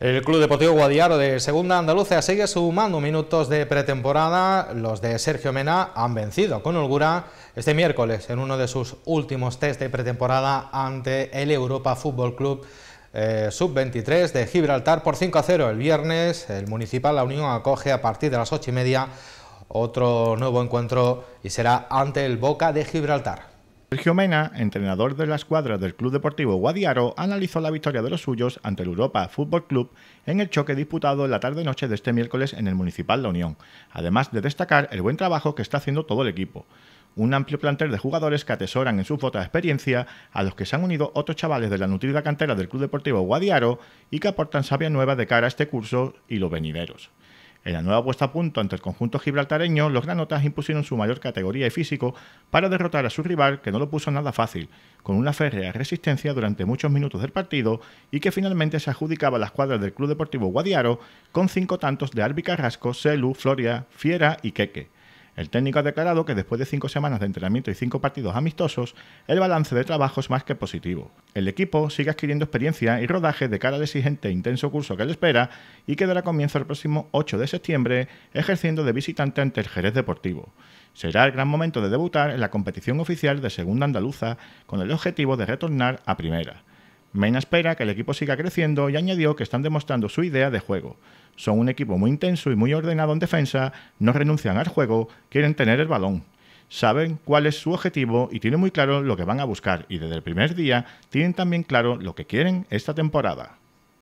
El Club Deportivo Guadiaro de Segunda Andalucía sigue sumando minutos de pretemporada. Los de Sergio Mena han vencido con holgura este miércoles en uno de sus últimos test de pretemporada ante el Europa Fútbol Club eh, Sub-23 de Gibraltar por 5 a 0. El viernes el Municipal La Unión acoge a partir de las 8 y media otro nuevo encuentro y será ante el Boca de Gibraltar. Sergio Mena, entrenador de la escuadra del Club Deportivo Guadiaro, analizó la victoria de los suyos ante el Europa Fútbol Club en el choque disputado en la tarde-noche de este miércoles en el Municipal La Unión, además de destacar el buen trabajo que está haciendo todo el equipo. Un amplio plantel de jugadores que atesoran en su de experiencia, a los que se han unido otros chavales de la nutrida cantera del Club Deportivo Guadiaro y que aportan sabia nueva de cara a este curso y los venideros. En la nueva puesta a punto ante el conjunto gibraltareño, los granotas impusieron su mayor categoría y físico para derrotar a su rival, que no lo puso nada fácil, con una férrea resistencia durante muchos minutos del partido y que finalmente se adjudicaba las escuadra del Club Deportivo Guadiaro con cinco tantos de Arbi Carrasco, Celu, Floria, Fiera y Queque. El técnico ha declarado que después de cinco semanas de entrenamiento y cinco partidos amistosos, el balance de trabajo es más que positivo. El equipo sigue adquiriendo experiencia y rodaje de cara al exigente e intenso curso que le espera y que dará comienzo el próximo 8 de septiembre ejerciendo de visitante ante el Jerez Deportivo. Será el gran momento de debutar en la competición oficial de Segunda Andaluza con el objetivo de retornar a Primera. Maina espera que el equipo siga creciendo y añadió que están demostrando su idea de juego. Son un equipo muy intenso y muy ordenado en defensa, no renuncian al juego, quieren tener el balón. Saben cuál es su objetivo y tienen muy claro lo que van a buscar y desde el primer día tienen también claro lo que quieren esta temporada.